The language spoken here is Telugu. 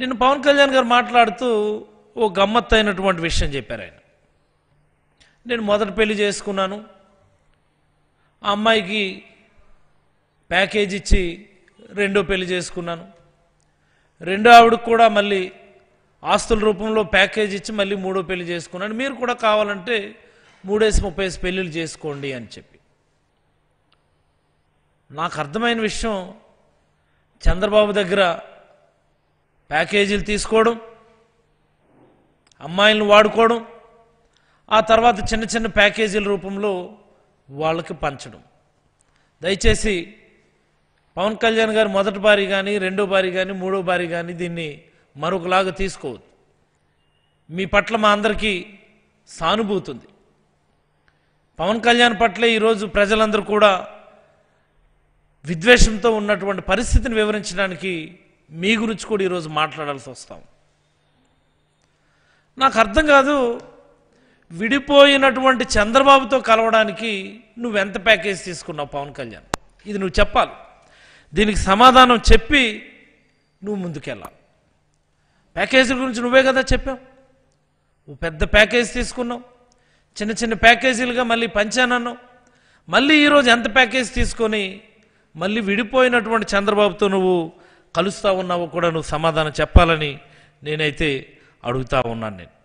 నిన్న పవన్ కళ్యాణ్ గారు మాట్లాడుతూ ఓ గమ్మత్ అయినటువంటి విషయం చెప్పారు ఆయన నేను మొదటి పెళ్లి చేసుకున్నాను ఆ అమ్మాయికి ప్యాకేజ్ ఇచ్చి రెండో పెళ్లి చేసుకున్నాను రెండో ఆవిడకు కూడా మళ్ళీ ఆస్తుల రూపంలో ప్యాకేజ్ ఇచ్చి మళ్ళీ మూడో పెళ్లి చేసుకున్నాను మీరు కూడా కావాలంటే మూడేసి ముప్పై పెళ్ళిళ్ళు చేసుకోండి అని చెప్పి నాకు అర్థమైన విషయం చంద్రబాబు దగ్గర ప్యాకేజీలు తీసుకోవడం అమ్మాయిలను వాడుకోవడం ఆ తర్వాత చిన్న చిన్న ప్యాకేజీల రూపంలో వాళ్ళకి పంచడం దయచేసి పవన్ కళ్యాణ్ గారు మొదటి బారి కానీ రెండో బారి కానీ మూడో బారి కానీ దీన్ని మరొకలాగా తీసుకోవద్దు మీ పట్ల మా అందరికీ సానుభూతి ఉంది పవన్ కళ్యాణ్ పట్లే ఈరోజు ప్రజలందరూ కూడా విద్వేషంతో ఉన్నటువంటి పరిస్థితిని వివరించడానికి మీ గురించి కూడా ఈరోజు మాట్లాడాల్సి వస్తాం నాకు అర్థం కాదు విడిపోయినటువంటి చంద్రబాబుతో కలవడానికి నువ్వెంత ప్యాకేజ్ తీసుకున్నావు పవన్ కళ్యాణ్ ఇది నువ్వు చెప్పాలి దీనికి సమాధానం చెప్పి నువ్వు ముందుకెళ్ళాలి ప్యాకేజీల గురించి నువ్వే కదా చెప్పావు నువ్వు పెద్ద ప్యాకేజ్ తీసుకున్నావు చిన్న చిన్న ప్యాకేజీలుగా మళ్ళీ పంచానన్నావు మళ్ళీ ఈరోజు ఎంత ప్యాకేజ్ తీసుకొని మళ్ళీ విడిపోయినటువంటి చంద్రబాబుతో నువ్వు కలుస్తూ ఉన్నావో కూడా నువ్వు సమాధానం చెప్పాలని నేనైతే అడుగుతా ఉన్నాను నేను